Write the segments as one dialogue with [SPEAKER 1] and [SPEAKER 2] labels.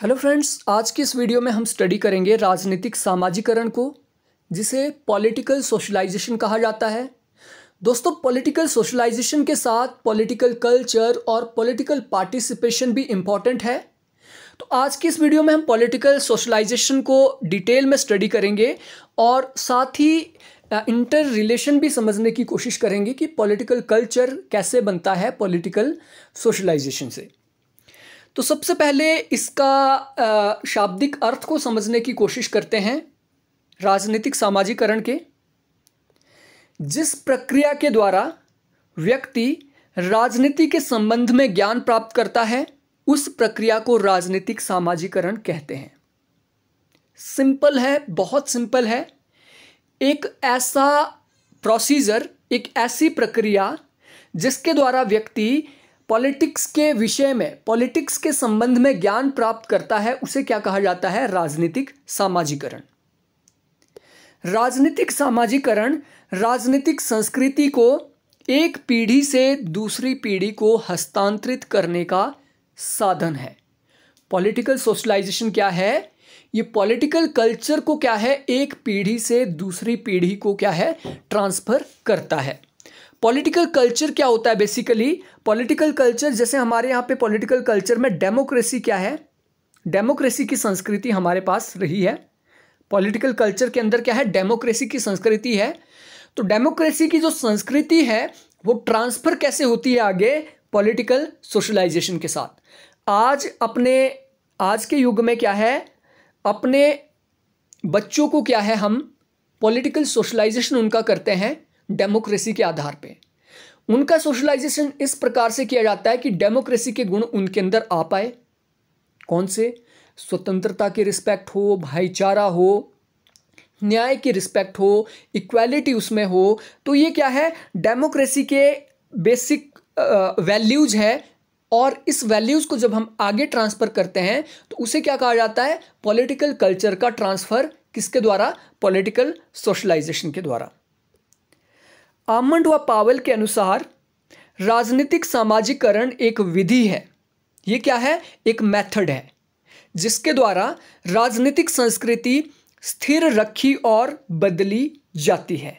[SPEAKER 1] hello friends आज की इस वीडियो में हम स्टडी करेंगे राजनीतिक सामाजिकरण को जिसे पॉलिटिकल सोशलाइजेशन कहा जाता है दोस्तों पॉलिटिकल सोशलाइजेशन के साथ पॉलिटिकल कल्चर और पॉलिटिकल पार्टिसिपेशन भी इम्पॉर्टेंट है तो आज की इस वीडियो में हम पॉलिटिकल सोशलाइजेशन को डिटेल में स्टडी करेंगे और साथ ही इंटर रिलेशन भी समझने की कोशिश करेंगे कि पॉलिटिकल कल्चर कैसे बनता है पॉलिटिकल सोशलाइजेशन से तो सबसे पहले इसका शाब्दिक अर्थ को समझने की कोशिश करते हैं राजनीतिक सामाजिकरण के जिस प्रक्रिया के द्वारा व्यक्ति राजनीति के संबंध में ज्ञान प्राप्त करता है उस प्रक्रिया को राजनीतिक सामाजिकरण कहते हैं सिंपल है बहुत सिंपल है एक ऐसा प्रोसीजर एक ऐसी प्रक्रिया जिसके द्वारा व्यक्ति पॉलिटिक्स के विषय में पॉलिटिक्स के संबंध में ज्ञान प्राप्त करता है उसे क्या कहा जाता है राजनीतिक सामाजिकरण राजनीतिक सामाजिकरण राजनीतिक संस्कृति को एक पीढ़ी से दूसरी पीढ़ी को हस्तांतरित करने का साधन है पॉलिटिकल सोशलाइजेशन क्या है ये पॉलिटिकल कल्चर को क्या है एक पीढ़ी से दूसरी पीढ़ी को क्या है ट्रांसफर करता है पॉलिटिकल कल्चर क्या होता है बेसिकली पॉलिटिकल कल्चर जैसे हमारे यहाँ पे पॉलिटिकल कल्चर में डेमोक्रेसी क्या है डेमोक्रेसी की संस्कृति हमारे पास रही है पॉलिटिकल कल्चर के अंदर क्या है डेमोक्रेसी की संस्कृति है तो डेमोक्रेसी की जो संस्कृति है वो ट्रांसफ़र कैसे होती है आगे पॉलिटिकल सोशलाइजेशन के साथ आज अपने आज के युग में क्या है अपने बच्चों को क्या है हम पॉलिटिकल सोशलाइजेशन उनका करते हैं डेमोक्रेसी के आधार पे उनका सोशलाइजेशन इस प्रकार से किया जाता है कि डेमोक्रेसी के गुण उनके अंदर आ पाए कौन से स्वतंत्रता की रिस्पेक्ट हो भाईचारा हो न्याय की रिस्पेक्ट हो इक्वालिटी उसमें हो तो ये क्या है डेमोक्रेसी के बेसिक वैल्यूज़ है और इस वैल्यूज़ को जब हम आगे ट्रांसफ़र करते हैं तो उसे क्या कहा जाता है पॉलिटिकल कल्चर का ट्रांसफ़र किसके द्वारा पॉलिटिकल सोशलाइजेशन के द्वारा आमंड व पावल के अनुसार राजनीतिक सामाजिकरण एक विधि है ये क्या है एक मेथड है जिसके द्वारा राजनीतिक संस्कृति स्थिर रखी और बदली जाती है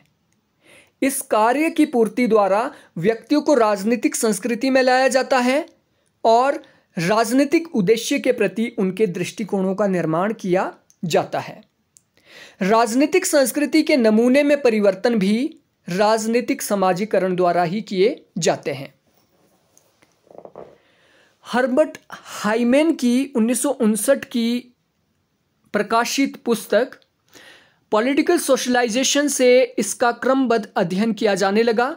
[SPEAKER 1] इस कार्य की पूर्ति द्वारा व्यक्तियों को राजनीतिक संस्कृति में लाया जाता है और राजनीतिक उद्देश्य के प्रति उनके दृष्टिकोणों का निर्माण किया जाता है राजनीतिक संस्कृति के नमूने में परिवर्तन भी राजनीतिक समाजीकरण द्वारा ही किए जाते हैं हर्बर्ट हाइमेन की उन्नीस की प्रकाशित पुस्तक पॉलिटिकल सोशलाइजेशन से इसका क्रमबद्ध अध्ययन किया जाने लगा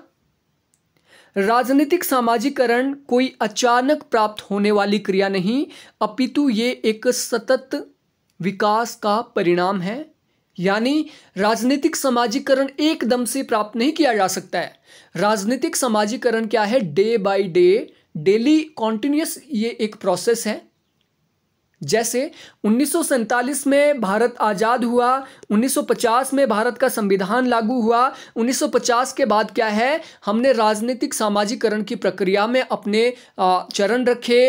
[SPEAKER 1] राजनीतिक सामाजिकरण कोई अचानक प्राप्त होने वाली क्रिया नहीं अपितु ये एक सतत विकास का परिणाम है यानी राजनीतिक समाजीकरण एकदम से प्राप्त नहीं किया जा सकता है राजनीतिक समाजीकरण क्या है day by day daily continuous ये एक प्रोसेस है जैसे उन्नीस में भारत आज़ाद हुआ 1950 में भारत का संविधान लागू हुआ 1950 के बाद क्या है हमने राजनीतिक सामाजिकरण की प्रक्रिया में अपने चरण रखे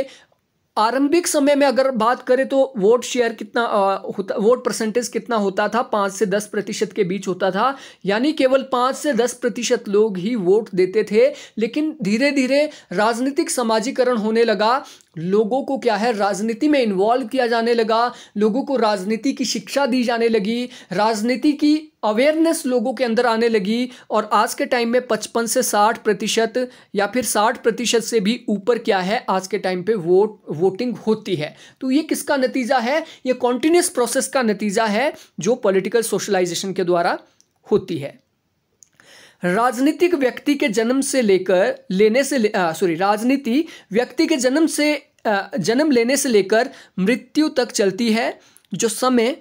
[SPEAKER 1] आरंभिक समय में अगर बात करें तो वोट शेयर कितना आ, होता वोट परसेंटेज कितना होता था पाँच से दस प्रतिशत के बीच होता था यानी केवल पाँच से दस प्रतिशत लोग ही वोट देते थे लेकिन धीरे धीरे राजनीतिक समाजीकरण होने लगा लोगों को क्या है राजनीति में इन्वॉल्व किया जाने लगा लोगों को राजनीति की शिक्षा दी जाने लगी राजनीति की अवेयरनेस लोगों के अंदर आने लगी और आज के टाइम में पचपन से साठ प्रतिशत या फिर साठ प्रतिशत से भी ऊपर क्या है आज के टाइम पे वोट वोटिंग होती है तो ये किसका नतीजा है ये कॉन्टीन्यूस प्रोसेस का नतीजा है जो पॉलिटिकल सोशलाइजेशन के द्वारा होती है राजनीतिक व्यक्ति के जन्म से लेकर लेने से ले, सॉरी राजनीति व्यक्ति के जन्म से जन्म लेने से लेकर मृत्यु तक चलती है जो समय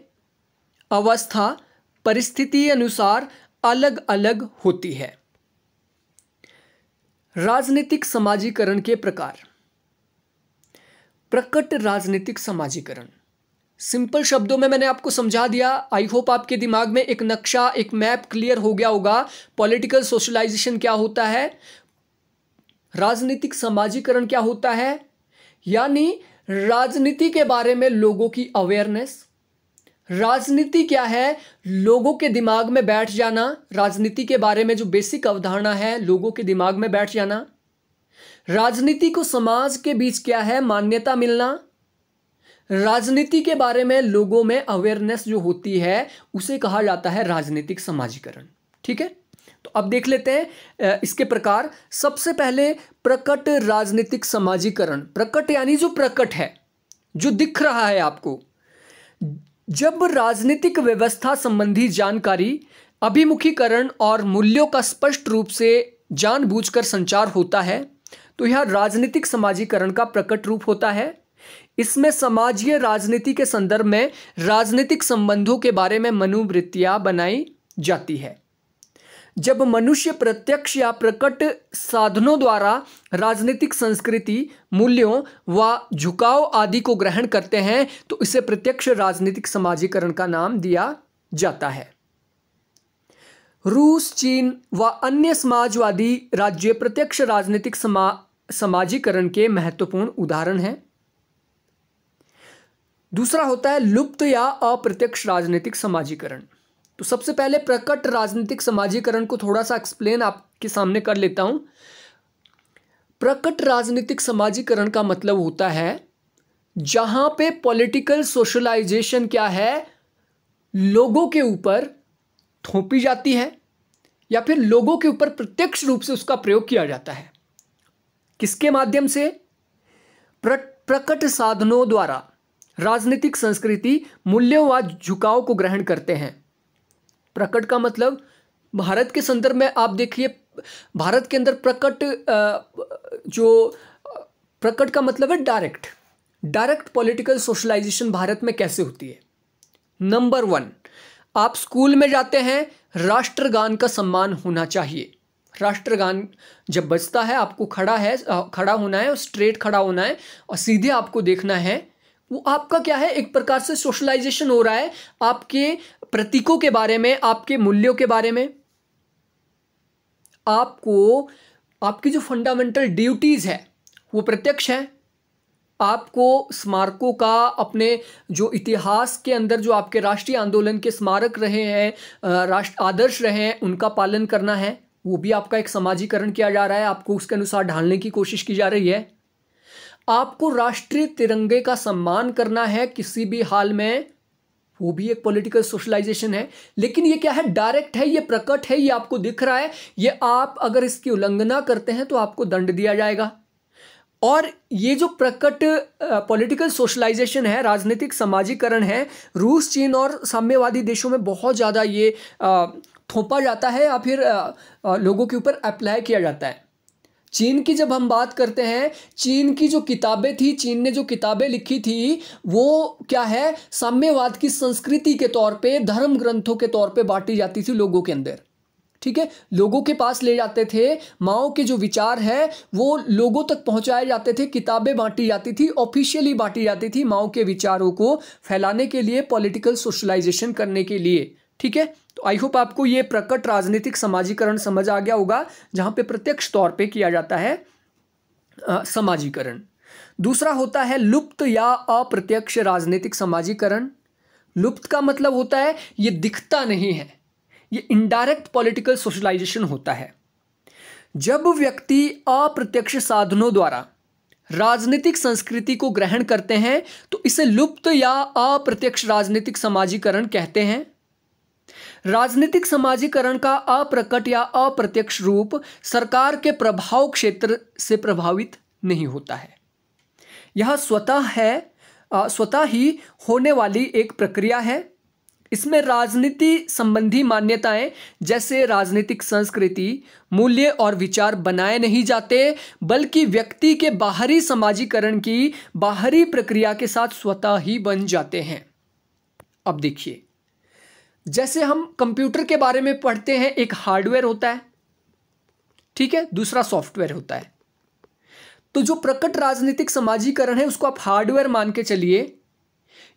[SPEAKER 1] अवस्था परिस्थिति अनुसार अलग अलग होती है राजनीतिक समाजीकरण के प्रकार प्रकट राजनीतिक समाजीकरण सिंपल शब्दों में मैंने आपको समझा दिया आई होप आपके दिमाग में एक नक्शा एक मैप क्लियर हो गया होगा पॉलिटिकल सोशलाइजेशन क्या होता है राजनीतिक समाजीकरण क्या होता है यानी राजनीति के बारे में लोगों की अवेयरनेस राजनीति क्या है लोगों के दिमाग में बैठ जाना राजनीति के बारे में जो बेसिक अवधारणा है लोगों के दिमाग में बैठ जाना राजनीति को समाज के बीच क्या है मान्यता मिलना राजनीति के बारे में लोगों में अवेयरनेस जो होती है उसे कहा जाता है राजनीतिक समाजीकरण ठीक है तो अब देख लेते हैं इसके प्रकार सबसे पहले प्रकट राजनीतिक समाजीकरण प्रकट यानी जो प्रकट है जो दिख रहा है आपको जब राजनीतिक व्यवस्था संबंधी जानकारी अभिमुखीकरण और मूल्यों का स्पष्ट रूप से जानबूझकर संचार होता है तो यह राजनीतिक समाजीकरण का प्रकट रूप होता है इसमें समाजीय राजनीति के संदर्भ में राजनीतिक संबंधों के बारे में मनोवृत्तियां बनाई जाती है जब मनुष्य प्रत्यक्ष या प्रकट साधनों द्वारा राजनीतिक संस्कृति मूल्यों व झुकाव आदि को ग्रहण करते हैं तो इसे प्रत्यक्ष राजनीतिक समाजीकरण का नाम दिया जाता है रूस चीन व अन्य समाजवादी राज्य प्रत्यक्ष राजनीतिक समा समाजीकरण के महत्वपूर्ण उदाहरण हैं दूसरा होता है लुप्त या अप्रत्यक्ष राजनीतिक समाजीकरण तो सबसे पहले प्रकट राजनीतिक समाजीकरण को थोड़ा सा एक्सप्लेन आपके सामने कर लेता हूं प्रकट राजनीतिक समाजीकरण का मतलब होता है जहां पे पॉलिटिकल सोशलाइजेशन क्या है लोगों के ऊपर थोपी जाती है या फिर लोगों के ऊपर प्रत्यक्ष रूप से उसका प्रयोग किया जाता है किसके माध्यम से प्र, प्रकट साधनों द्वारा राजनीतिक संस्कृति मूल्यों व झुकाव को ग्रहण करते हैं प्रकट का मतलब भारत के संदर्भ में आप देखिए भारत के अंदर प्रकट जो प्रकट का मतलब है डायरेक्ट डायरेक्ट पॉलिटिकल सोशलाइजेशन भारत में कैसे होती है नंबर वन आप स्कूल में जाते हैं राष्ट्रगान का सम्मान होना चाहिए राष्ट्रगान जब बजता है आपको खड़ा है खड़ा होना है और स्ट्रेट खड़ा होना है और सीधे आपको देखना है वो आपका क्या है एक प्रकार से सोशलाइजेशन हो रहा है आपके प्रतीकों के बारे में आपके मूल्यों के बारे में आपको आपकी जो फंडामेंटल ड्यूटीज़ है वो प्रत्यक्ष है आपको स्मारकों का अपने जो इतिहास के अंदर जो आपके राष्ट्रीय आंदोलन के स्मारक रहे हैं राष्ट्र आदर्श रहे हैं उनका पालन करना है वो भी आपका एक समाजीकरण किया जा रहा है आपको उसके अनुसार ढालने की कोशिश की जा रही है आपको राष्ट्रीय तिरंगे का सम्मान करना है किसी भी हाल में वो भी एक पॉलिटिकल सोशलाइजेशन है लेकिन ये क्या है डायरेक्ट है ये प्रकट है ये आपको दिख रहा है ये आप अगर इसकी उल्लंघना करते हैं तो आपको दंड दिया जाएगा और ये जो प्रकट पॉलिटिकल सोशलाइजेशन है राजनीतिक समाजीकरण है रूस चीन और साम्यवादी देशों में बहुत ज़्यादा ये थोपा जाता है या फिर आ, आ, लोगों के ऊपर अप्लाई किया जाता है चीन की जब हम बात करते हैं चीन की जो किताबें थी चीन ने जो किताबें लिखी थी वो क्या है साम्यवाद की संस्कृति के तौर पे धर्म ग्रंथों के तौर पे बांटी जाती थी लोगों के अंदर ठीक है लोगों के पास ले जाते थे माओ के जो विचार है वो लोगों तक पहुंचाए जाते थे किताबें बांटी जाती थी ऑफिशियली बांटी जाती थी माओ के विचारों को फैलाने के लिए पॉलिटिकल सोशलाइजेशन करने के लिए ठीक है तो आई होप आपको ये प्रकट राजनीतिक समाजीकरण समझ आ गया होगा जहां पे प्रत्यक्ष तौर पे किया जाता है समाजीकरण दूसरा होता है लुप्त या अप्रत्यक्ष राजनीतिक समाजीकरण लुप्त का मतलब होता है ये दिखता नहीं है ये इनडायरेक्ट पॉलिटिकल सोशलाइजेशन होता है जब व्यक्ति अप्रत्यक्ष साधनों द्वारा राजनीतिक संस्कृति को ग्रहण करते हैं तो इसे लुप्त या अप्रत्यक्ष राजनीतिक समाजीकरण कहते हैं राजनीतिक समाजीकरण का अप्रकट या अप्रत्यक्ष रूप सरकार के प्रभाव क्षेत्र से प्रभावित नहीं होता है यह स्वतः है स्वतः ही होने वाली एक प्रक्रिया है इसमें राजनीति संबंधी मान्यताएं जैसे राजनीतिक संस्कृति मूल्य और विचार बनाए नहीं जाते बल्कि व्यक्ति के बाहरी समाजीकरण की बाहरी प्रक्रिया के साथ स्वतः ही बन जाते हैं अब देखिए जैसे हम कंप्यूटर के बारे में पढ़ते हैं एक हार्डवेयर होता है ठीक है दूसरा सॉफ्टवेयर होता है तो जो प्रकट राजनीतिक समाजीकरण है उसको आप हार्डवेयर मान के चलिए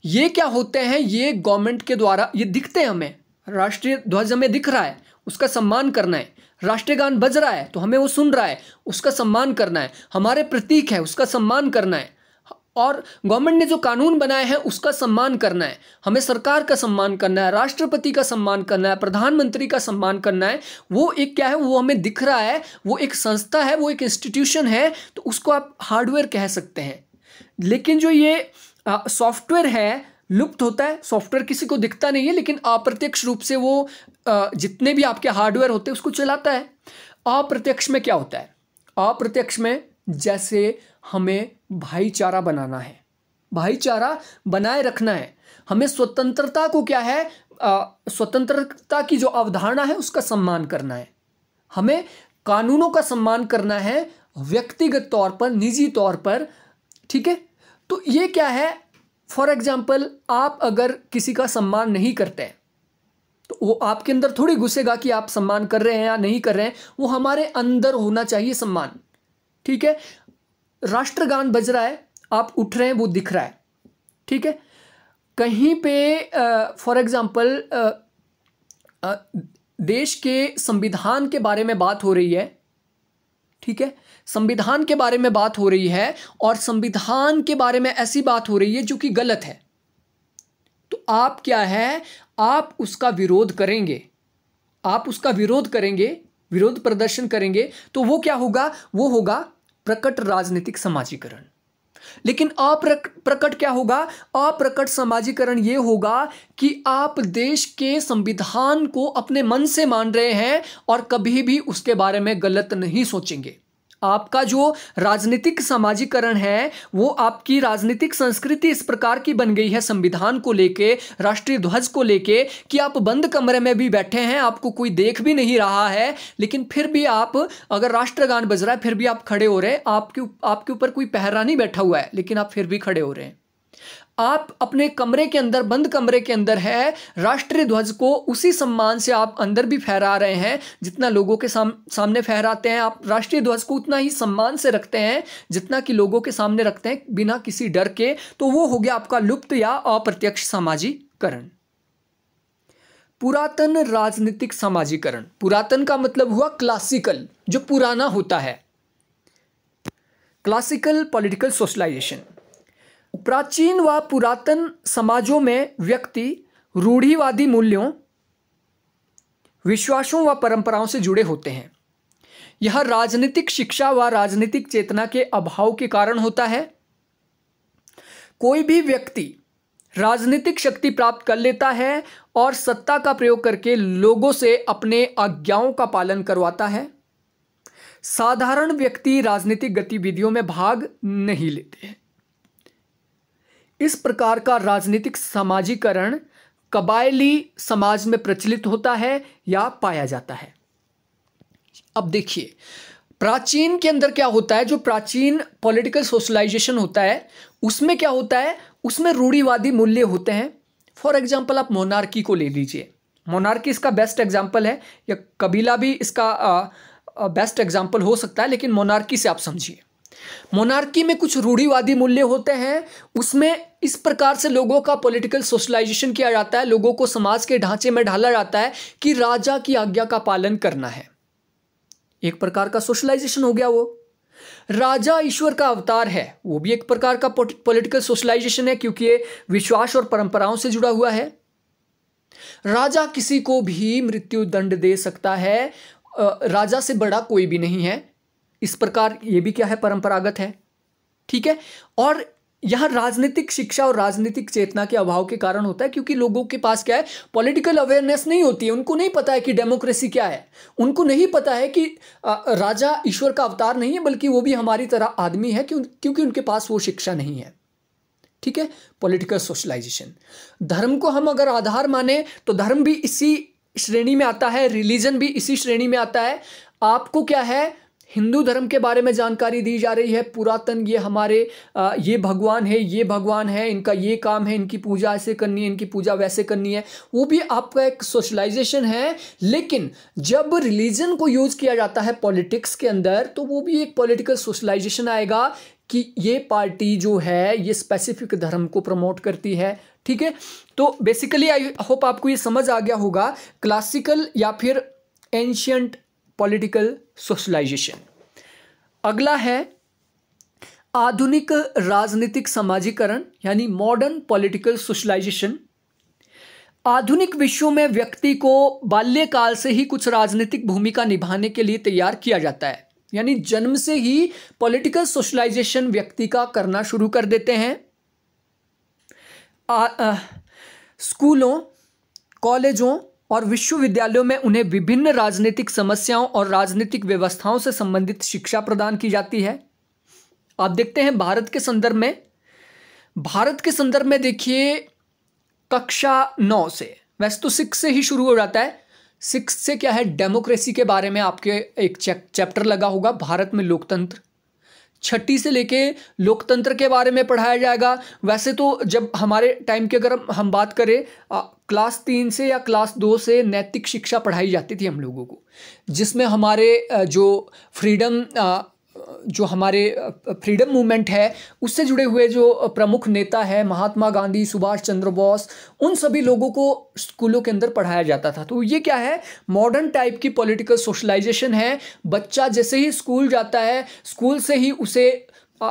[SPEAKER 1] ये क्या होते हैं ये गवर्नमेंट के द्वारा ये दिखते हैं हमें राष्ट्रीय ध्वज हमें दिख रहा है उसका सम्मान करना है राष्ट्रीय गान बज रहा है तो हमें वो सुन रहा है उसका सम्मान करना है हमारे प्रतीक है उसका सम्मान करना है और गवर्नमेंट ने जो कानून बनाए हैं उसका सम्मान करना है हमें सरकार का सम्मान करना है राष्ट्रपति का सम्मान करना है प्रधानमंत्री का सम्मान करना है वो एक क्या है वो हमें दिख रहा है वो एक संस्था है वो एक इंस्टीट्यूशन है तो उसको आप हार्डवेयर कह सकते हैं लेकिन जो ये सॉफ्टवेयर है लुप्त होता है सॉफ्टवेयर किसी को दिखता नहीं है लेकिन अप्रत्यक्ष रूप से वो आ, जितने भी आपके हार्डवेयर होते हैं उसको चलाता है अप्रत्यक्ष में क्या होता है अप्रत्यक्ष में जैसे हमें भाईचारा बनाना है भाईचारा बनाए रखना है हमें स्वतंत्रता को क्या है स्वतंत्रता की जो अवधारणा है उसका सम्मान करना है हमें कानूनों का सम्मान करना है व्यक्तिगत तौर पर निजी तौर पर ठीक है तो ये क्या है फॉर एग्जाम्पल आप अगर किसी का सम्मान नहीं करते हैं तो वो आपके अंदर थोड़ी घुसेगा कि आप सम्मान कर रहे हैं या नहीं कर रहे हैं वो हमारे अंदर होना चाहिए सम्मान ठीक है राष्ट्रगान बज रहा है आप उठ रहे हैं वो दिख रहा है ठीक है कहीं पे फॉर एग्ज़ाम्पल देश के संविधान के बारे में बात हो रही है ठीक है संविधान के बारे में बात हो रही है और संविधान के बारे में ऐसी बात हो रही है जो कि गलत है तो आप क्या है आप उसका विरोध करेंगे आप उसका विरोध करेंगे विरोध प्रदर्शन करेंगे तो वो क्या होगा वो होगा प्रकट राजनीतिक समाजीकरण लेकिन अप्रकट क्या होगा अप्रकट समाजीकरण ये होगा कि आप देश के संविधान को अपने मन से मान रहे हैं और कभी भी उसके बारे में गलत नहीं सोचेंगे आपका जो राजनीतिक सामाजिकरण है वो आपकी राजनीतिक संस्कृति इस प्रकार की बन गई है संविधान को लेके राष्ट्रीय ध्वज को लेके कि आप बंद कमरे में भी बैठे हैं आपको कोई देख भी नहीं रहा है लेकिन फिर भी आप अगर राष्ट्रगान बज रहा है फिर भी आप खड़े हो रहे हैं आपके आपके ऊपर कोई पहरा नहीं बैठा हुआ है लेकिन आप फिर भी खड़े हो रहे हैं आप अपने कमरे के अंदर बंद कमरे के अंदर है राष्ट्रीय ध्वज को उसी सम्मान से आप अंदर भी फहरा रहे हैं जितना लोगों के साम, सामने फहराते हैं आप राष्ट्रीय ध्वज को उतना ही सम्मान से रखते हैं जितना कि लोगों के सामने रखते हैं बिना किसी डर के तो वो हो गया आपका लुप्त या अप्रत्यक्ष सामाजिकरण पुरातन राजनीतिक सामाजिकरण पुरातन का मतलब हुआ क्लासिकल जो पुराना होता है क्लासिकल पॉलिटिकल सोशलाइजेशन प्राचीन व पुरातन समाजों में व्यक्ति रूढ़िवादी मूल्यों विश्वासों व परंपराओं से जुड़े होते हैं यह राजनीतिक शिक्षा व राजनीतिक चेतना के अभाव के कारण होता है कोई भी व्यक्ति राजनीतिक शक्ति प्राप्त कर लेता है और सत्ता का प्रयोग करके लोगों से अपने आज्ञाओं का पालन करवाता है साधारण व्यक्ति राजनीतिक गतिविधियों में भाग नहीं लेते हैं इस प्रकार का राजनीतिक समाजीकरण कबायली समाज में प्रचलित होता है या पाया जाता है अब देखिए प्राचीन के अंदर क्या होता है जो प्राचीन पॉलिटिकल सोशलाइजेशन होता है उसमें क्या होता है उसमें रूढ़ीवादी मूल्य होते हैं फॉर एग्जाम्पल आप मोनार्की को ले लीजिए मोनार्की इसका बेस्ट एग्जाम्पल है या कबीला भी इसका बेस्ट एग्जाम्पल हो सकता है लेकिन मोनार्की से आप समझिए मोनार्की में कुछ रूढ़ीवादी मूल्य होते हैं उसमें इस प्रकार से लोगों का पॉलिटिकल सोशलाइजेशन किया जाता है लोगों को समाज के ढांचे में ढाला जाता है कि राजा की आज्ञा का पालन करना है एक प्रकार का सोशलाइजेशन हो गया वो राजा ईश्वर का अवतार है वो भी एक प्रकार का पॉलिटिकल सोशलाइजेशन है क्योंकि ये विश्वास और परंपराओं से जुड़ा हुआ है राजा किसी को भी मृत्यु दंड दे सकता है राजा से बड़ा कोई भी नहीं है इस प्रकार ये भी क्या है परंपरागत है ठीक है और यहाँ राजनीतिक शिक्षा और राजनीतिक चेतना के अभाव के कारण होता है क्योंकि लोगों के पास क्या है पॉलिटिकल अवेयरनेस नहीं होती है उनको नहीं पता है कि डेमोक्रेसी क्या है उनको नहीं पता है कि राजा ईश्वर का अवतार नहीं है बल्कि वो भी हमारी तरह आदमी है क्योंकि उनके पास वो शिक्षा नहीं है ठीक है पॉलिटिकल सोशलाइजेशन धर्म को हम अगर आधार माने तो धर्म भी इसी श्रेणी में आता है रिलीजन भी इसी श्रेणी में आता है आपको क्या है हिंदू धर्म के बारे में जानकारी दी जा रही है पुरातन ये हमारे आ, ये भगवान है ये भगवान है इनका ये काम है इनकी पूजा ऐसे करनी है इनकी पूजा वैसे करनी है वो भी आपका एक सोशलाइजेशन है लेकिन जब रिलीजन को यूज़ किया जाता है पॉलिटिक्स के अंदर तो वो भी एक पॉलिटिकल सोशलाइजेशन आएगा कि ये पार्टी जो है ये स्पेसिफिक धर्म को प्रमोट करती है ठीक है तो बेसिकली आई होप आपको ये समझ आ गया होगा क्लासिकल या फिर एंशियंट पॉलिटिकल सोशलाइजेशन अगला है आधुनिक राजनीतिक समाजीकरण यानी मॉडर्न पॉलिटिकल सोशलाइजेशन आधुनिक विश्व में व्यक्ति को बाल्यकाल से ही कुछ राजनीतिक भूमिका निभाने के लिए तैयार किया जाता है यानी जन्म से ही पॉलिटिकल सोशलाइजेशन व्यक्ति का करना शुरू कर देते हैं आ, आ, स्कूलों कॉलेजों और विश्वविद्यालयों में उन्हें विभिन्न राजनीतिक समस्याओं और राजनीतिक व्यवस्थाओं से संबंधित शिक्षा प्रदान की जाती है आप देखते हैं भारत के संदर्भ में भारत के संदर्भ में देखिए कक्षा नौ से वैसे तो सिक्स से ही शुरू हो जाता है सिक्स से क्या है डेमोक्रेसी के बारे में आपके एक चैप्टर लगा होगा भारत में लोकतंत्र छठी से लेके लोकतंत्र के बारे में पढ़ाया जाएगा वैसे तो जब हमारे टाइम की अगर हम बात करें क्लास तीन से या क्लास दो से नैतिक शिक्षा पढ़ाई जाती थी हम लोगों को जिसमें हमारे जो फ्रीडम जो हमारे फ्रीडम मूवमेंट है उससे जुड़े हुए जो प्रमुख नेता है महात्मा गांधी सुभाष चंद्र बोस उन सभी लोगों को स्कूलों के अंदर पढ़ाया जाता था तो ये क्या है मॉडर्न टाइप की पॉलिटिकल सोशलाइजेशन है बच्चा जैसे ही स्कूल जाता है स्कूल से ही उसे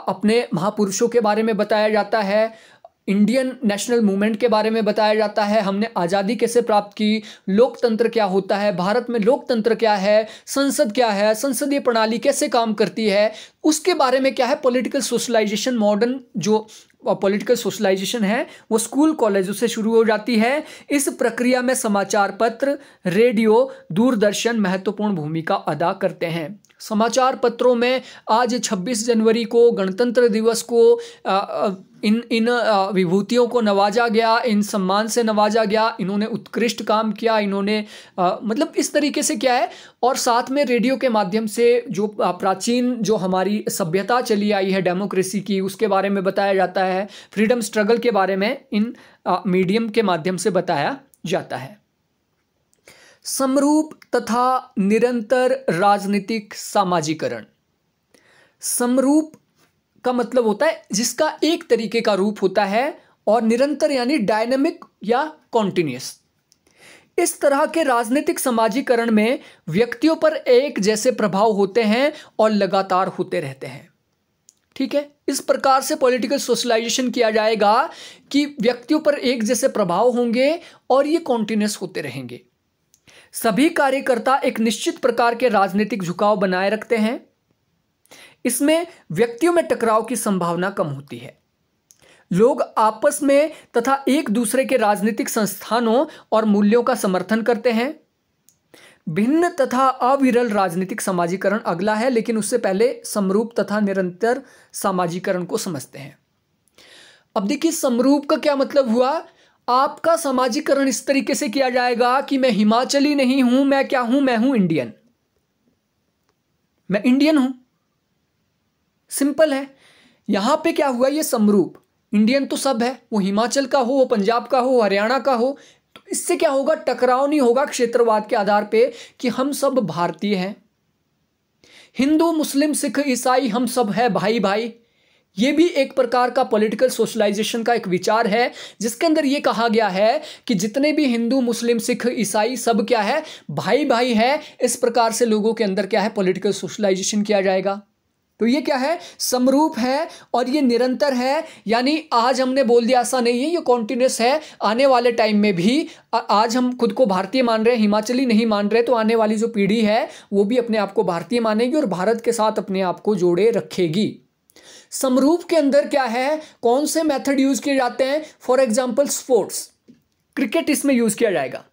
[SPEAKER 1] अपने महापुरुषों के बारे में बताया जाता है इंडियन नेशनल मूवमेंट के बारे में बताया जाता है हमने आज़ादी कैसे प्राप्त की लोकतंत्र क्या होता है भारत में लोकतंत्र क्या है संसद क्या है संसदीय प्रणाली कैसे काम करती है उसके बारे में क्या है पॉलिटिकल सोशलाइजेशन मॉडर्न जो पॉलिटिकल सोशलाइजेशन है वो स्कूल कॉलेजों से शुरू हो जाती है इस प्रक्रिया में समाचार पत्र रेडियो दूरदर्शन महत्वपूर्ण भूमिका अदा करते हैं समाचार पत्रों में आज 26 जनवरी को गणतंत्र दिवस को इन इन विभूतियों को नवाजा गया इन सम्मान से नवाजा गया इन्होंने उत्कृष्ट काम किया इन्होंने आ, मतलब इस तरीके से क्या है और साथ में रेडियो के माध्यम से जो प्राचीन जो हमारी सभ्यता चली आई है डेमोक्रेसी की उसके बारे में बताया जाता है फ्रीडम स्ट्रगल के बारे में इन मीडियम के माध्यम से बताया जाता है समरूप तथा निरंतर राजनीतिक सामाजिकरण समरूप का मतलब होता है जिसका एक तरीके का रूप होता है और निरंतर यानी डायनेमिक या कॉन्टिन्यूस इस तरह के राजनीतिक समाजीकरण में व्यक्तियों पर एक जैसे प्रभाव होते हैं और लगातार होते रहते हैं ठीक है इस प्रकार से पॉलिटिकल सोशलाइजेशन किया जाएगा कि व्यक्तियों पर एक जैसे प्रभाव होंगे और ये कॉन्टिन्यूस होते रहेंगे सभी कार्यकर्ता एक निश्चित प्रकार के राजनीतिक झुकाव बनाए रखते हैं इसमें व्यक्तियों में टकराव की संभावना कम होती है लोग आपस में तथा एक दूसरे के राजनीतिक संस्थानों और मूल्यों का समर्थन करते हैं भिन्न तथा अविरल राजनीतिक समाजीकरण अगला है लेकिन उससे पहले समरूप तथा निरंतर समाजीकरण को समझते हैं अब देखिए समरूप का क्या मतलब हुआ आपका सामाजिकरण इस तरीके से किया जाएगा कि मैं हिमाचली नहीं हूं मैं क्या हूं मैं हूं इंडियन मैं इंडियन हूं सिंपल है यहां पे क्या हुआ ये समरूप इंडियन तो सब है वो हिमाचल का हो वो पंजाब का हो हरियाणा का हो तो इससे क्या होगा टकराव नहीं होगा क्षेत्रवाद के आधार पे कि हम सब भारतीय हैं हिंदू मुस्लिम सिख ईसाई हम सब है भाई भाई ये भी एक प्रकार का पॉलिटिकल सोशलाइजेशन का एक विचार है जिसके अंदर ये कहा गया है कि जितने भी हिंदू मुस्लिम सिख ईसाई सब क्या है भाई भाई है इस प्रकार से लोगों के अंदर क्या है पॉलिटिकल सोशलाइजेशन किया जाएगा तो ये क्या है समरूप है और ये निरंतर है यानी आज हमने बोल दिया ऐसा नहीं है ये कॉन्टिन्यूस है आने वाले टाइम में भी आज हम खुद को भारतीय मान रहे हैं हिमाचली नहीं मान रहे तो आने वाली जो पीढ़ी है वो भी अपने आप को भारतीय मानेगी और भारत के साथ अपने आप को जोड़े रखेगी समरूप के अंदर क्या है कौन से मेथड यूज किए जाते हैं फॉर एग्जाम्पल स्पोर्ट्स क्रिकेट इसमें यूज किया जाएगा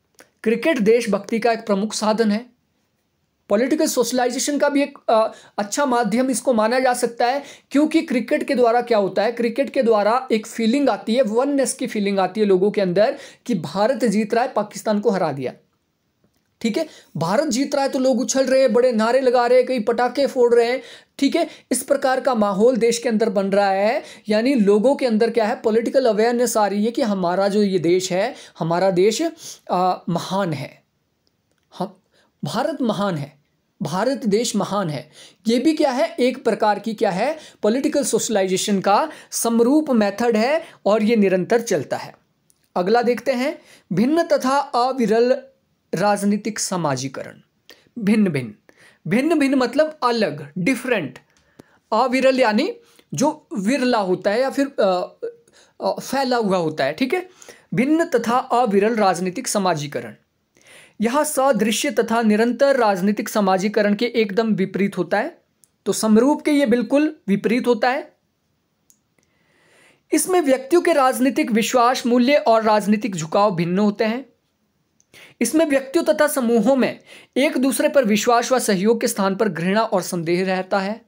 [SPEAKER 1] क्रिकेट देशभक्ति का एक प्रमुख साधन है पॉलिटिकल सोशलाइजेशन का भी एक आ, अच्छा माध्यम इसको माना जा सकता है क्योंकि क्रिकेट के द्वारा क्या होता है क्रिकेट के द्वारा एक फीलिंग आती है वननेस की फीलिंग आती है लोगों के अंदर कि भारत जीत रहा है पाकिस्तान को हरा दिया ठीक है भारत जीत रहा है तो लोग उछल रहे हैं बड़े नारे लगा रहे हैं कई पटाखे फोड़ रहे हैं ठीक है इस प्रकार का माहौल देश के अंदर बन रहा है यानी लोगों के अंदर क्या है पॉलिटिकल अवेयरनेस आ रही है कि हमारा जो ये देश है हमारा देश आ, महान है हम भारत महान है भारत देश महान है ये भी क्या है एक प्रकार की क्या है पॉलिटिकल सोशलाइजेशन का समरूप मेथड है और ये निरंतर चलता है अगला देखते हैं भिन्न तथा अविरल राजनीतिक समाजीकरण भिन्न भिन्न भिन्न भिन्न मतलब अलग डिफरेंट अविरल यानी जो विरला होता है या फिर आ, फैला हुआ होता है ठीक है भिन्न तथा अविरल राजनीतिक समाजीकरण यह सदृश्य तथा निरंतर राजनीतिक समाजीकरण के एकदम विपरीत होता है तो समरूप के ये बिल्कुल विपरीत होता है इसमें व्यक्तियों के राजनीतिक विश्वास मूल्य और राजनीतिक झुकाव भिन्न होते हैं इसमें व्यक्तियों तथा समूहों में एक दूसरे पर विश्वास व सहयोग के स्थान पर घृणा और संदेह रहता है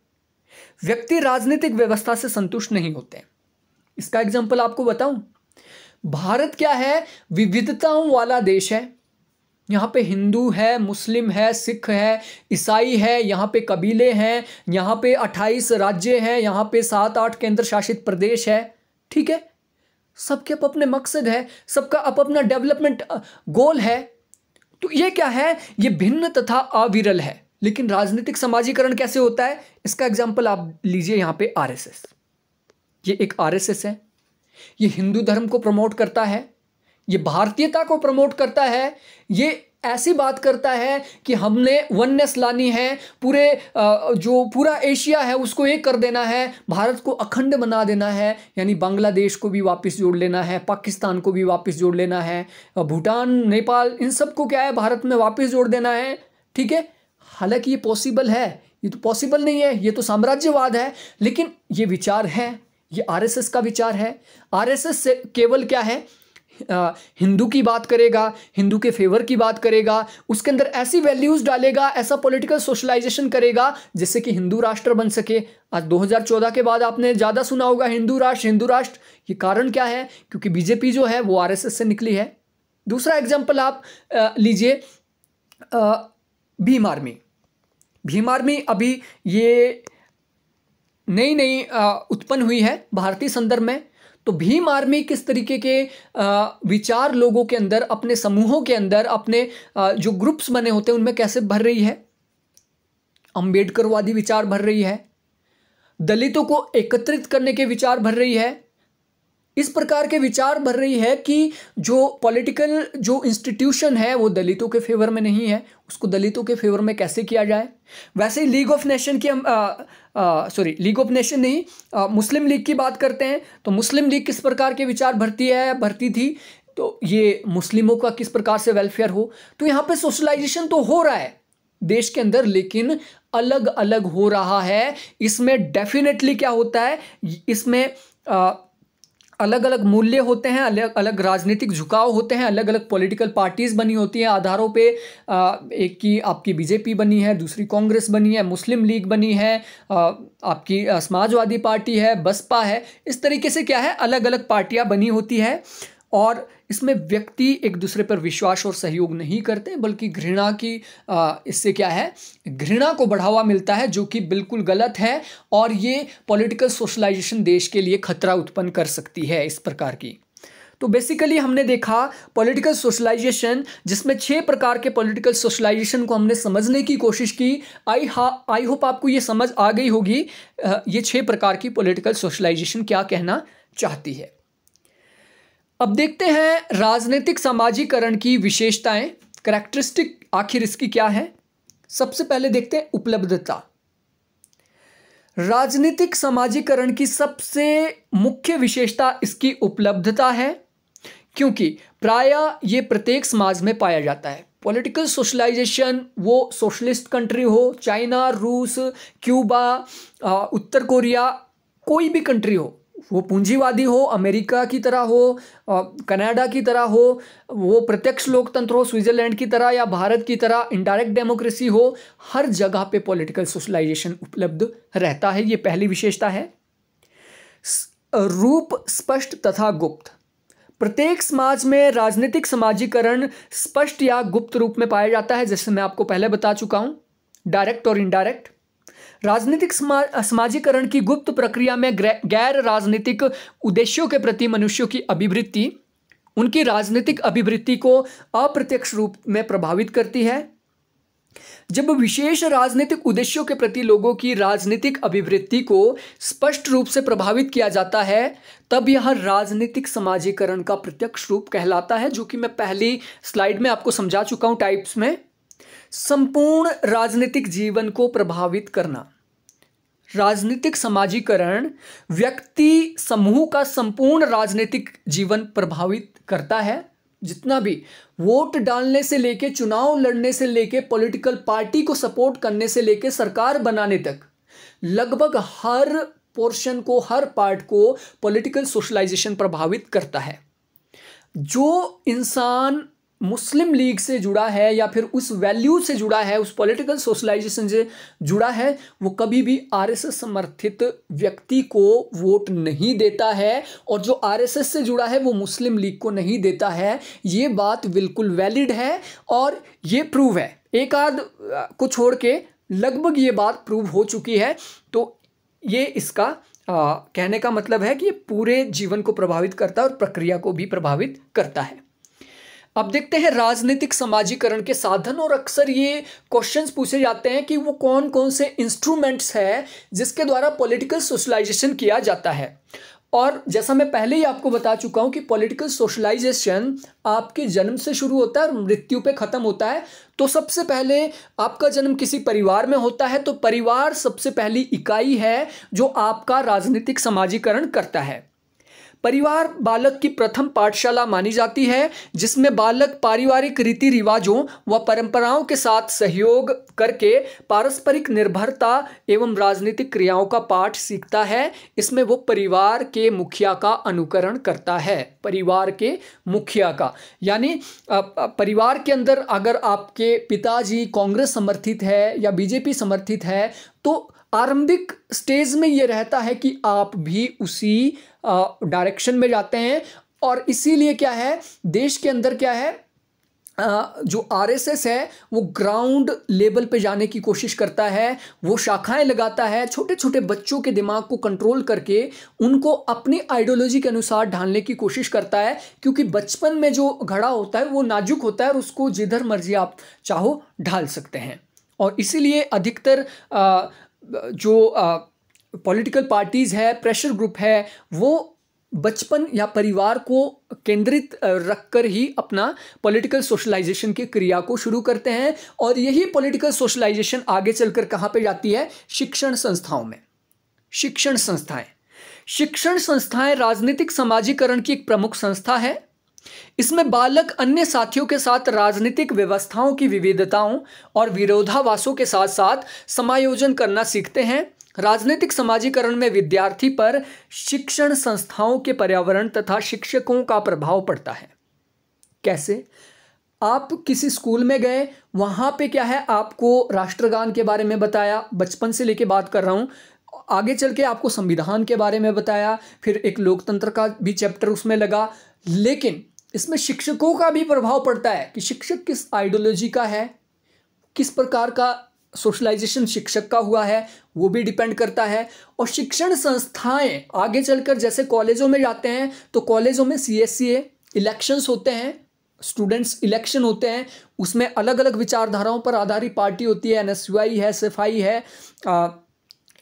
[SPEAKER 1] व्यक्ति राजनीतिक व्यवस्था से संतुष्ट नहीं होते इसका एग्जाम्पल आपको बताऊं भारत क्या है विविधताओं वाला देश है यहाँ पे हिंदू है मुस्लिम है सिख है ईसाई है यहाँ पे कबीले हैं यहाँ पे 28 राज्य हैं यहाँ पे सात आठ केंद्र शासित प्रदेश है ठीक है सबके अप अपने मकसद है सबका अप अपना डेवलपमेंट गोल है तो ये क्या है ये भिन्न तथा अविरल है लेकिन राजनीतिक समाजीकरण कैसे होता है इसका एग्जाम्पल आप लीजिए यहाँ पे आरएसएस ये एक आरएसएस है ये हिंदू धर्म को प्रमोट करता है ये भारतीयता को प्रमोट करता है ये ऐसी बात करता है कि हमने वननेस लानी है पूरे जो पूरा एशिया है उसको एक कर देना है भारत को अखंड बना देना है यानी बांग्लादेश को भी वापस जोड़ लेना है पाकिस्तान को भी वापस जोड़ लेना है भूटान नेपाल इन सब को क्या है भारत में वापस जोड़ देना है ठीक है हालांकि ये पॉसिबल है ये तो पॉसिबल नहीं है ये तो साम्राज्यवाद है लेकिन ये विचार है ये आर का विचार है आर से केवल क्या है हिंदू की बात करेगा हिंदू के फेवर की बात करेगा उसके अंदर ऐसी वैल्यूज़ डालेगा ऐसा पॉलिटिकल सोशलाइजेशन करेगा जिससे कि हिंदू राष्ट्र बन सके आज 2014 के बाद आपने ज़्यादा सुना होगा हिंदू राष्ट्र हिंदू राष्ट्र ये कारण क्या है क्योंकि बीजेपी जो है वो आर से निकली है दूसरा एग्जाम्पल आप लीजिए भीम आर्मी भीम आर्मी अभी ये नई नई उत्पन्न हुई है भारतीय संदर्भ में तो भीम आर्मी किस तरीके के विचार लोगों के अंदर अपने समूहों के अंदर अपने जो ग्रुप्स बने होते हैं उनमें कैसे भर रही है अंबेडकरवादी विचार भर रही है दलितों को एकत्रित करने के विचार भर रही है इस प्रकार के विचार भर रही है कि जो पॉलिटिकल जो इंस्टीट्यूशन है वो दलितों के फेवर में नहीं है उसको दलितों के फेवर में कैसे किया जाए वैसे ही लीग ऑफ नेशन की हम सॉरी लीग ऑफ नेशन नहीं आ, मुस्लिम लीग की बात करते हैं तो मुस्लिम लीग किस प्रकार के विचार भरती है भरती थी तो ये मुस्लिमों का किस प्रकार से वेलफेयर हो तो यहाँ पर सोशलाइजेशन तो हो रहा है देश के अंदर लेकिन अलग अलग हो रहा है इसमें डेफिनेटली क्या होता है इसमें आ, अलग अलग मूल्य होते हैं अलग अलग राजनीतिक झुकाव होते हैं अलग अलग पॉलिटिकल पार्टीज़ बनी होती हैं आधारों पे एक की आपकी बीजेपी बनी है दूसरी कांग्रेस बनी है मुस्लिम लीग बनी है आपकी समाजवादी पार्टी है बसपा है इस तरीके से क्या है अलग अलग पार्टियाँ बनी होती है और इसमें व्यक्ति एक दूसरे पर विश्वास और सहयोग नहीं करते बल्कि घृणा की इससे क्या है घृणा को बढ़ावा मिलता है जो कि बिल्कुल गलत है और ये पॉलिटिकल सोशलाइजेशन देश के लिए खतरा उत्पन्न कर सकती है इस प्रकार की तो बेसिकली हमने देखा पॉलिटिकल सोशलाइजेशन जिसमें छः प्रकार के पॉलिटिकल सोशलाइजेशन को हमने समझने की कोशिश की आई हा आई होप आपको ये समझ आ गई होगी ये छः प्रकार की पॉलिटिकल सोशलाइजेशन क्या कहना चाहती है अब देखते हैं राजनीतिक समाजीकरण की विशेषताएं करैक्टरिस्टिक आखिर इसकी क्या है सबसे पहले देखते हैं उपलब्धता राजनीतिक समाजीकरण की सबसे मुख्य विशेषता इसकी उपलब्धता है क्योंकि प्राय ये प्रत्येक समाज में पाया जाता है पॉलिटिकल सोशलाइजेशन वो सोशलिस्ट कंट्री हो चाइना रूस क्यूबा उत्तर कोरिया कोई भी कंट्री हो वो पूंजीवादी हो अमेरिका की तरह हो कनाडा की तरह हो वो प्रत्यक्ष लोकतंत्र हो स्विट्ज़रलैंड की तरह या भारत की तरह इनडायरेक्ट डेमोक्रेसी हो हर जगह पे पॉलिटिकल सोशलाइजेशन उपलब्ध रहता है ये पहली विशेषता है रूप स्पष्ट तथा गुप्त प्रत्येक समाज में राजनीतिक समाजीकरण स्पष्ट या गुप्त रूप में पाया जाता है जैसे मैं आपको पहले बता चुका हूँ डायरेक्ट और इनडायरेक्ट राजनीतिक समाजीकरण की गुप्त प्रक्रिया में गैर राजनीतिक उद्देश्यों के प्रति मनुष्यों की अभिवृत्ति उनकी राजनीतिक अभिवृत्ति को अप्रत्यक्ष रूप में प्रभावित करती है जब विशेष राजनीतिक उद्देश्यों के प्रति लोगों की राजनीतिक अभिवृत्ति को स्पष्ट रूप से प्रभावित किया जाता है तब यह राजनीतिक समाजीकरण का प्रत्यक्ष रूप कहलाता है जो कि मैं पहली स्लाइड में आपको समझा चुका हूँ टाइप्स में संपूर्ण राजनीतिक जीवन को प्रभावित करना राजनीतिक समाजीकरण व्यक्ति समूह का संपूर्ण राजनीतिक जीवन प्रभावित करता है जितना भी वोट डालने से लेके चुनाव लड़ने से लेके पॉलिटिकल पार्टी को सपोर्ट करने से लेके सरकार बनाने तक लगभग हर पोर्शन को हर पार्ट को पॉलिटिकल सोशलाइजेशन प्रभावित करता है जो इंसान मुस्लिम लीग से जुड़ा है या फिर उस वैल्यू से जुड़ा है उस पॉलिटिकल सोशलाइजेशन से जुड़ा है वो कभी भी आरएसएस समर्थित व्यक्ति को वोट नहीं देता है और जो आरएसएस से जुड़ा है वो मुस्लिम लीग को नहीं देता है ये बात बिल्कुल वैलिड है और ये प्रूव है एक आध को छोड़ के लगभग ये बात प्रूव हो चुकी है तो ये इसका आ, कहने का मतलब है कि ये पूरे जीवन को प्रभावित करता है और प्रक्रिया को भी प्रभावित करता है अब देखते हैं राजनीतिक समाजीकरण के साधन और अक्सर ये क्वेश्चंस पूछे जाते हैं कि वो कौन कौन से इंस्ट्रूमेंट्स हैं जिसके द्वारा पॉलिटिकल सोशलाइजेशन किया जाता है और जैसा मैं पहले ही आपको बता चुका हूँ कि पॉलिटिकल सोशलाइजेशन आपके जन्म से शुरू होता है और मृत्यु पे ख़त्म होता है तो सबसे पहले आपका जन्म किसी परिवार में होता है तो परिवार सबसे पहली इकाई है जो आपका राजनीतिक समाजीकरण करता है परिवार बालक की प्रथम पाठशाला मानी जाती है जिसमें बालक पारिवारिक रीति रिवाजों व परंपराओं के साथ सहयोग करके पारस्परिक निर्भरता एवं राजनीतिक क्रियाओं का पाठ सीखता है इसमें वो परिवार के मुखिया का अनुकरण करता है परिवार के मुखिया का यानी परिवार के अंदर अगर आपके पिताजी कांग्रेस समर्थित है या बीजेपी समर्थित है तो आरंभिक स्टेज में ये रहता है कि आप भी उसी डायरेक्शन में जाते हैं और इसीलिए क्या है देश के अंदर क्या है जो आरएसएस है वो ग्राउंड लेवल पे जाने की कोशिश करता है वो शाखाएं लगाता है छोटे छोटे बच्चों के दिमाग को कंट्रोल करके उनको अपनी आइडियोलॉजी के अनुसार ढालने की कोशिश करता है क्योंकि बचपन में जो घड़ा होता है वो नाजुक होता है और उसको जिधर मर्जी आप चाहो ढाल सकते हैं और इसीलिए अधिकतर जो पॉलिटिकल पार्टीज़ है प्रेशर ग्रुप है वो बचपन या परिवार को केंद्रित रखकर ही अपना पॉलिटिकल सोशलाइजेशन की क्रिया को शुरू करते हैं और यही पॉलिटिकल सोशलाइजेशन आगे चलकर कहाँ पे जाती है शिक्षण संस्थाओं में शिक्षण संस्थाएं शिक्षण संस्थाएं राजनीतिक समाजीकरण की एक प्रमुख संस्था है इसमें बालक अन्य साथियों के साथ राजनीतिक व्यवस्थाओं की विविधताओं और विरोधावासों के साथ साथ समायोजन करना सीखते हैं राजनीतिक समाजीकरण में विद्यार्थी पर शिक्षण संस्थाओं के पर्यावरण तथा शिक्षकों का प्रभाव पड़ता है कैसे आप किसी स्कूल में गए वहाँ पे क्या है आपको राष्ट्रगान के बारे में बताया बचपन से लेके बात कर रहा हूँ आगे चल के आपको संविधान के बारे में बताया फिर एक लोकतंत्र का भी चैप्टर उसमें लगा लेकिन इसमें शिक्षकों का भी प्रभाव पड़ता है कि शिक्षक किस आइडियोलॉजी का है किस प्रकार का सोशलाइजेशन शिक्षक का हुआ है वो भी डिपेंड करता है और शिक्षण संस्थाएं आगे चलकर जैसे कॉलेजों में जाते हैं तो कॉलेजों में सी एस सी ए इलेक्शंस होते हैं स्टूडेंट्स इलेक्शन होते हैं उसमें अलग अलग विचारधाराओं पर आधारित पार्टी होती है एन एस यू आई है आई है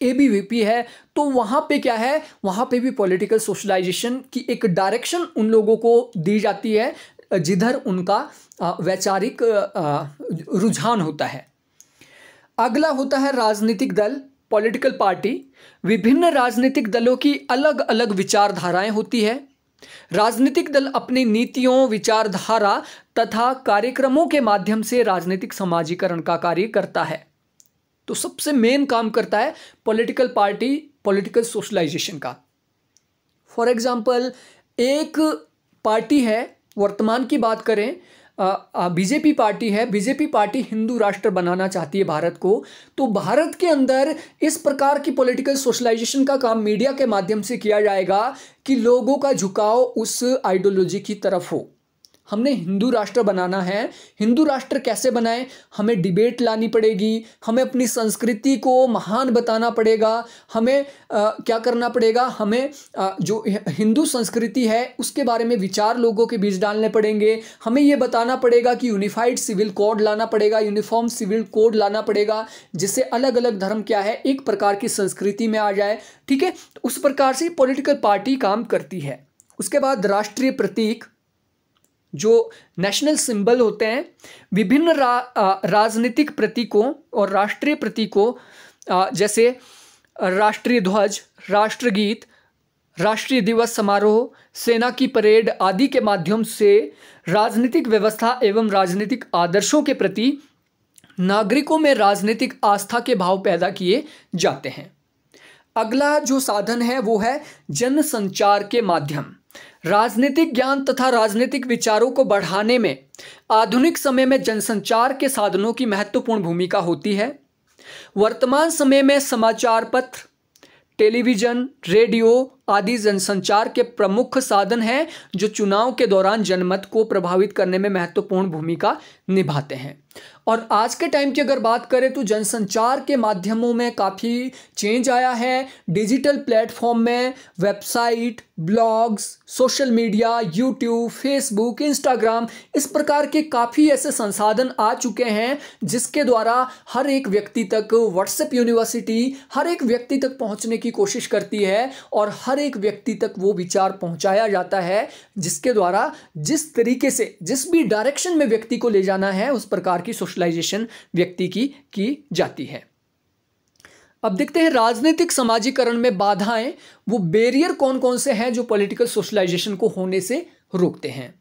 [SPEAKER 1] ए बी वी पी है तो वहाँ पे क्या है वहाँ पे भी पॉलिटिकल सोशलाइजेशन की एक डायरेक्शन उन लोगों को दी जाती है जिधर उनका वैचारिक रुझान होता है अगला होता है राजनीतिक दल पॉलिटिकल पार्टी विभिन्न राजनीतिक दलों की अलग अलग विचारधाराएं होती है राजनीतिक दल अपनी नीतियों विचारधारा तथा कार्यक्रमों के माध्यम से राजनीतिक समाजीकरण का कार्य करता है तो सबसे मेन काम करता है पॉलिटिकल पार्टी पॉलिटिकल सोशलाइजेशन का फॉर एग्जाम्पल एक पार्टी है वर्तमान की बात करें बीजेपी पार्टी है बीजेपी पार्टी हिंदू राष्ट्र बनाना चाहती है भारत को तो भारत के अंदर इस प्रकार की पॉलिटिकल सोशलाइजेशन का काम मीडिया के माध्यम से किया जाएगा कि लोगों का झुकाव उस आइडियोलॉजी की तरफ हो हमने हिंदू राष्ट्र बनाना है हिंदू राष्ट्र कैसे बनाएं हमें डिबेट लानी पड़ेगी हमें अपनी संस्कृति को महान बताना पड़ेगा हमें आ, क्या करना पड़ेगा हमें आ, जो हिंदू संस्कृति है उसके बारे में विचार लोगों के बीच डालने पड़ेंगे हमें ये बताना पड़ेगा कि यूनिफाइड सिविल कोड लाना पड़ेगा यूनिफॉर्म सिविल कोड लाना पड़ेगा जिससे अलग अलग धर्म क्या है एक प्रकार की संस्कृति में आ जाए ठीक है उस प्रकार से पॉलिटिकल पार्टी काम करती है उसके बाद राष्ट्रीय प्रतीक जो नेशनल सिंबल होते हैं विभिन्न रा, राजनीतिक प्रतीकों और राष्ट्रीय प्रतीकों जैसे राष्ट्रीय ध्वज राष्ट्रगीत राष्ट्रीय दिवस समारोह सेना की परेड आदि के माध्यम से राजनीतिक व्यवस्था एवं राजनीतिक आदर्शों के प्रति नागरिकों में राजनीतिक आस्था के भाव पैदा किए जाते हैं अगला जो साधन है वो है जनसंचार के माध्यम राजनीतिक ज्ञान तथा राजनीतिक विचारों को बढ़ाने में आधुनिक समय में जनसंचार के साधनों की महत्वपूर्ण भूमिका होती है वर्तमान समय में समाचार पत्र टेलीविज़न रेडियो आदि जनसंचार के प्रमुख साधन हैं जो चुनाव के दौरान जनमत को प्रभावित करने में महत्वपूर्ण भूमिका निभाते हैं और आज के टाइम की अगर बात करें तो जनसंचार के माध्यमों में काफ़ी चेंज आया है डिजिटल प्लेटफॉर्म में website blogs social media YouTube Facebook Instagram इस प्रकार के काफ़ी ऐसे संसाधन आ चुके हैं जिसके द्वारा हर एक व्यक्ति तक व्हाट्सएप यूनिवर्सिटी हर एक व्यक्ति तक पहुंचने की कोशिश करती है और हर एक व्यक्ति तक वो विचार पहुँचाया जाता है जिसके द्वारा जिस तरीके से जिस भी डायरेक्शन में व्यक्ति को ले जाना है उस प्रकार प्रकार की सोशलाइजेशन व्यक्ति की की जाती है अब देखते हैं राजनीतिक समाजीकरण में बाधाएं वो बैरियर कौन कौन से हैं जो पॉलिटिकल सोशलाइजेशन को होने से रोकते हैं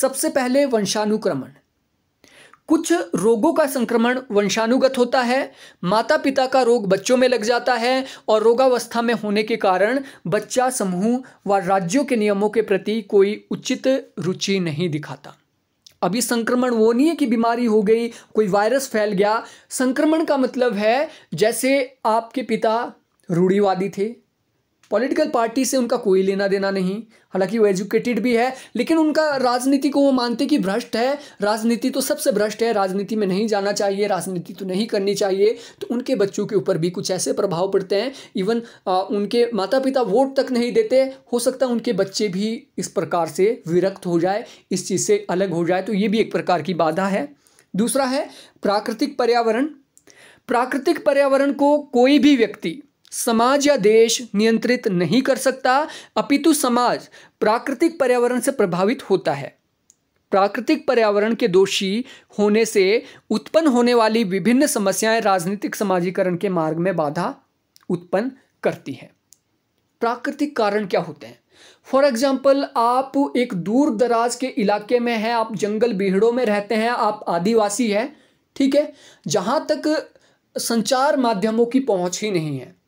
[SPEAKER 1] सबसे पहले वंशानुक्रमण कुछ रोगों का संक्रमण वंशानुगत होता है माता पिता का रोग बच्चों में लग जाता है और रोगावस्था में होने के कारण बच्चा समूह व राज्यों के नियमों के प्रति कोई उचित रुचि नहीं दिखाता अभी संक्रमण वो नहीं है कि बीमारी हो गई कोई वायरस फैल गया संक्रमण का मतलब है जैसे आपके पिता रूढ़ीवादी थे पॉलिटिकल पार्टी से उनका कोई लेना देना नहीं हालांकि वो एजुकेटेड भी है लेकिन उनका राजनीति को वो मानते कि भ्रष्ट है राजनीति तो सबसे भ्रष्ट है राजनीति में नहीं जाना चाहिए राजनीति तो नहीं करनी चाहिए तो उनके बच्चों के ऊपर भी कुछ ऐसे प्रभाव पड़ते हैं इवन आ, उनके माता पिता वोट तक नहीं देते हो सकता उनके बच्चे भी इस प्रकार से विरक्त हो जाए इस चीज़ से अलग हो जाए तो ये भी एक प्रकार की बाधा है दूसरा है प्राकृतिक पर्यावरण प्राकृतिक पर्यावरण को कोई भी व्यक्ति समाज या देश नियंत्रित नहीं कर सकता अपितु समाज प्राकृतिक पर्यावरण से प्रभावित होता है प्राकृतिक पर्यावरण के दोषी होने से उत्पन्न होने वाली विभिन्न समस्याएं राजनीतिक समाजीकरण के मार्ग में बाधा उत्पन्न करती हैं प्राकृतिक कारण क्या होते हैं फॉर एग्जाम्पल आप एक दूर दराज के इलाके में हैं आप जंगल बीहड़ों में रहते हैं आप आदिवासी हैं ठीक है जहाँ तक संचार माध्यमों की पहुँच ही नहीं है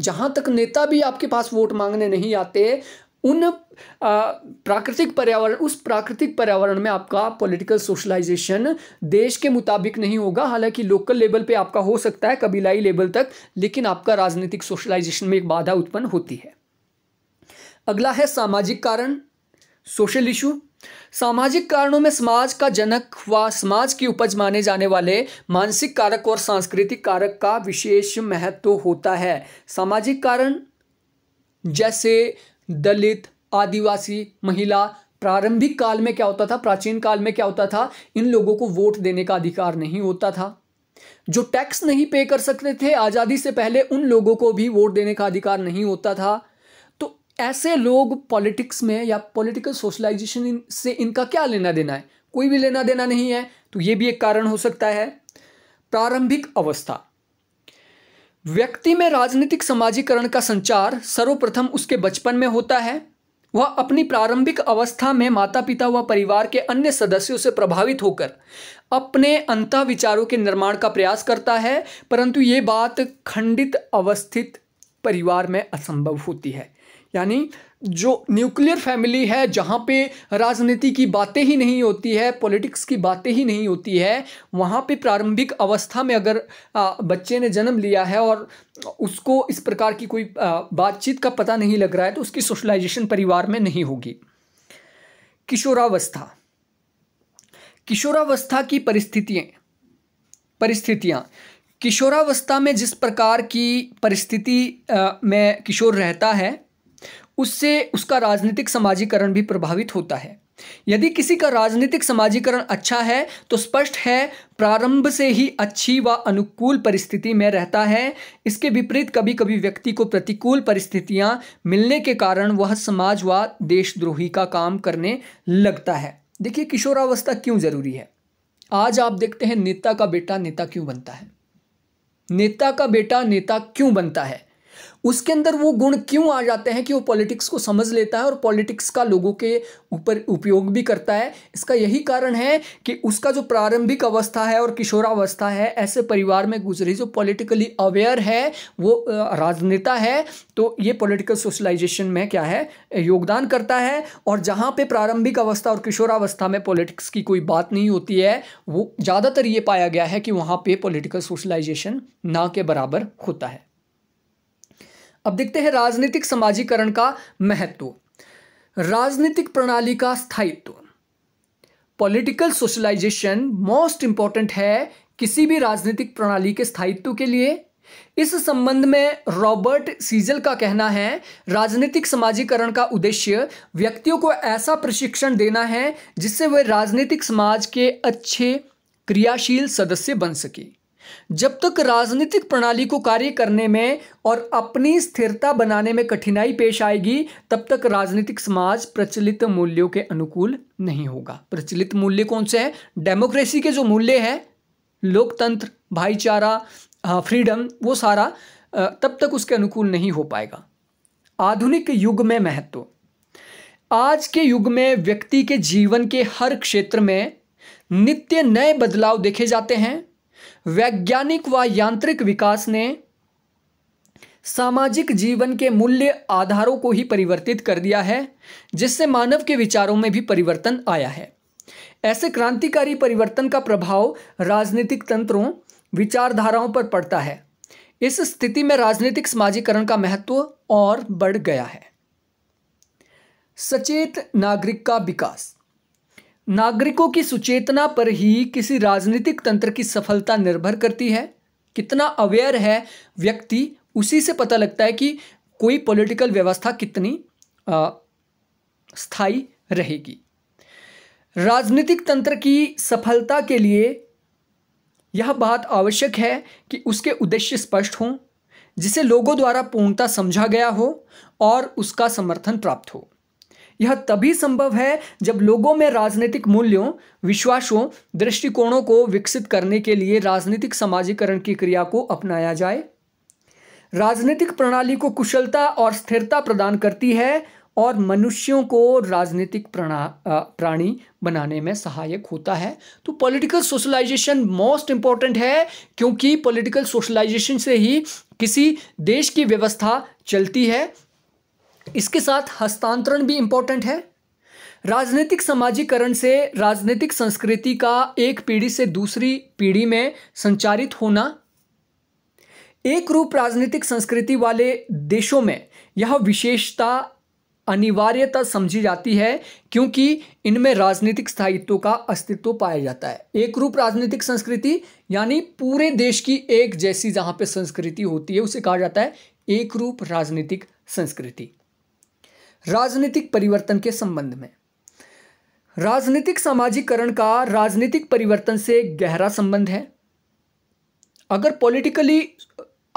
[SPEAKER 1] जहाँ तक नेता भी आपके पास वोट मांगने नहीं आते उन प्राकृतिक पर्यावरण उस प्राकृतिक पर्यावरण में आपका पॉलिटिकल सोशलाइजेशन देश के मुताबिक नहीं होगा हालांकि लोकल लेवल पे आपका हो सकता है कबीलाई लेवल तक लेकिन आपका राजनीतिक सोशलाइजेशन में एक बाधा उत्पन्न होती है अगला है सामाजिक कारण सोशल इशू सामाजिक कारणों में समाज का जनक व समाज की उपज माने जाने वाले मानसिक कारक और सांस्कृतिक कारक का विशेष महत्व तो होता है सामाजिक कारण जैसे दलित आदिवासी महिला प्रारंभिक काल में क्या होता था प्राचीन काल में क्या होता था इन लोगों को वोट देने का अधिकार नहीं होता था जो टैक्स नहीं पे कर सकते थे आज़ादी से पहले उन लोगों को भी वोट देने का अधिकार नहीं होता था ऐसे लोग पॉलिटिक्स में या पॉलिटिकल सोशलाइजेशन से इनका क्या लेना देना है कोई भी लेना देना नहीं है तो ये भी एक कारण हो सकता है प्रारंभिक अवस्था व्यक्ति में राजनीतिक समाजीकरण का संचार सर्वप्रथम उसके बचपन में होता है वह अपनी प्रारंभिक अवस्था में माता पिता व परिवार के अन्य सदस्यों से प्रभावित होकर अपने अंत विचारों के निर्माण का प्रयास करता है परंतु ये बात खंडित अवस्थित परिवार में असंभव होती है यानी जो न्यूक्लियर फैमिली है जहाँ पे राजनीति की बातें ही नहीं होती है पॉलिटिक्स की बातें ही नहीं होती है वहाँ पे प्रारंभिक अवस्था में अगर बच्चे ने जन्म लिया है और उसको इस प्रकार की कोई बातचीत का पता नहीं लग रहा है तो उसकी सोशलाइजेशन परिवार में नहीं होगी किशोरावस्था किशोरावस्था की परिस्थितियाँ परिस्थितियाँ किशोरावस्था में जिस प्रकार की परिस्थिति में किशोर रहता है उससे उसका राजनीतिक समाजीकरण भी प्रभावित होता है यदि किसी का राजनीतिक समाजीकरण अच्छा है तो स्पष्ट है प्रारंभ से ही अच्छी व अनुकूल परिस्थिति में रहता है इसके विपरीत कभी कभी व्यक्ति को प्रतिकूल परिस्थितियां मिलने के कारण वह समाज व देशद्रोही का काम करने लगता है देखिए किशोरावस्था क्यों ज़रूरी है आज आप देखते हैं नेता का बेटा नेता क्यों बनता है नेता का बेटा नेता क्यों बनता है उसके अंदर वो गुण क्यों आ जाते हैं कि वो पॉलिटिक्स को समझ लेता है और पॉलिटिक्स का लोगों के ऊपर उपयोग भी करता है इसका यही कारण है कि उसका जो प्रारंभिक अवस्था है और किशोरावस्था है ऐसे परिवार में गुजरी जो पॉलिटिकली अवेयर है वो राजनेता है तो ये पॉलिटिकल सोशलाइजेशन में क्या है योगदान करता है और जहाँ पर प्रारंभिक अवस्था और किशोरावस्था में पॉलिटिक्स की कोई बात नहीं होती है वो ज़्यादातर ये पाया गया है कि वहाँ पर पॉलिटिकल सोशलाइजेशन ना के बराबर होता है अब देखते हैं राजनीतिक समाजीकरण का महत्व राजनीतिक प्रणाली का स्थायित्व पॉलिटिकल सोशलाइजेशन मोस्ट इंपॉर्टेंट है किसी भी राजनीतिक प्रणाली के स्थायित्व के लिए इस संबंध में रॉबर्ट सीजल का कहना है राजनीतिक समाजीकरण का उद्देश्य व्यक्तियों को ऐसा प्रशिक्षण देना है जिससे वे राजनीतिक समाज के अच्छे क्रियाशील सदस्य बन सकें जब तक राजनीतिक प्रणाली को कार्य करने में और अपनी स्थिरता बनाने में कठिनाई पेश आएगी तब तक राजनीतिक समाज प्रचलित मूल्यों के अनुकूल नहीं होगा प्रचलित मूल्य कौन से हैं डेमोक्रेसी के जो मूल्य हैं लोकतंत्र भाईचारा फ्रीडम वो सारा तब तक उसके अनुकूल नहीं हो पाएगा आधुनिक युग में महत्व आज के युग में व्यक्ति के जीवन के हर क्षेत्र में नित्य नए बदलाव देखे जाते हैं वैज्ञानिक व यांत्रिक विकास ने सामाजिक जीवन के मूल्य आधारों को ही परिवर्तित कर दिया है जिससे मानव के विचारों में भी परिवर्तन आया है ऐसे क्रांतिकारी परिवर्तन का प्रभाव राजनीतिक तंत्रों विचारधाराओं पर पड़ता है इस स्थिति में राजनीतिक समाजीकरण का महत्व और बढ़ गया है सचेत नागरिक का विकास नागरिकों की सुचेतना पर ही किसी राजनीतिक तंत्र की सफलता निर्भर करती है कितना अवेयर है व्यक्ति उसी से पता लगता है कि कोई पॉलिटिकल व्यवस्था कितनी आ, स्थायी रहेगी राजनीतिक तंत्र की सफलता के लिए यह बात आवश्यक है कि उसके उद्देश्य स्पष्ट हों जिसे लोगों द्वारा पूर्णता समझा गया हो और उसका समर्थन प्राप्त हो यह तभी संभव है जब लोगों में राजनीतिक मूल्यों विश्वासों दृष्टिकोणों को विकसित करने के लिए राजनीतिक समाजीकरण की क्रिया को अपनाया जाए राजनीतिक प्रणाली को कुशलता और स्थिरता प्रदान करती है और मनुष्यों को राजनीतिक प्राणी बनाने में सहायक होता है तो पॉलिटिकल सोशलाइजेशन मोस्ट इम्पॉर्टेंट है क्योंकि पॉलिटिकल सोशलाइजेशन से ही किसी देश की व्यवस्था चलती है इसके साथ हस्तांतरण भी इम्पोर्टेंट है राजनीतिक समाजीकरण से राजनीतिक संस्कृति का एक पीढ़ी से दूसरी पीढ़ी में संचारित होना एक रूप राजनीतिक संस्कृति वाले देशों में यह विशेषता अनिवार्यता समझी जाती है क्योंकि इनमें राजनीतिक स्थायित्व का अस्तित्व पाया जाता है एक रूप राजनीतिक संस्कृति यानी पूरे देश की एक जैसी जहाँ पे संस्कृति होती है उसे कहा जाता है एक रूप राजनीतिक संस्कृति राजनीतिक परिवर्तन के संबंध में राजनीतिक सामाजिकरण का राजनीतिक परिवर्तन से गहरा संबंध है अगर पॉलिटिकली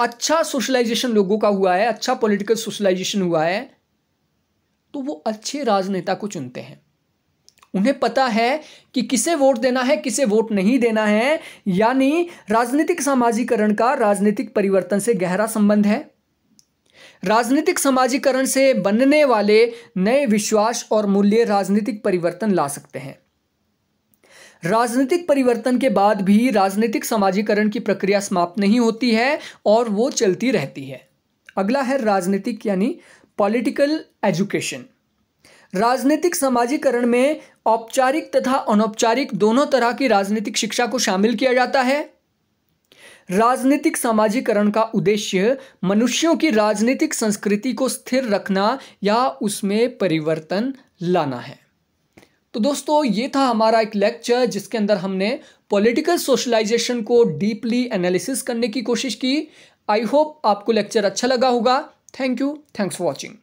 [SPEAKER 1] अच्छा सोशलाइजेशन लोगों का हुआ है अच्छा पॉलिटिकल सोशलाइजेशन हुआ है तो वो अच्छे राजनेता को चुनते हैं उन्हें पता है कि किसे वोट देना है किसे वोट नहीं देना है यानी राजनीतिक सामाजिकरण का राजनीतिक परिवर्तन से गहरा संबंध है राजनीतिक समाजीकरण से बनने वाले नए विश्वास और मूल्य राजनीतिक परिवर्तन ला सकते हैं राजनीतिक परिवर्तन के बाद भी राजनीतिक समाजीकरण की प्रक्रिया समाप्त नहीं होती है और वो चलती रहती है अगला है राजनीतिक यानी पॉलिटिकल एजुकेशन राजनीतिक समाजीकरण में औपचारिक तथा अनौपचारिक दोनों तरह की राजनीतिक शिक्षा को शामिल किया जाता है राजनीतिक समाजीकरण का उद्देश्य मनुष्यों की राजनीतिक संस्कृति को स्थिर रखना या उसमें परिवर्तन लाना है तो दोस्तों ये था हमारा एक लेक्चर जिसके अंदर हमने पॉलिटिकल सोशलाइजेशन को डीपली एनालिसिस करने की कोशिश की आई होप आपको लेक्चर अच्छा लगा होगा thank you thanks for watching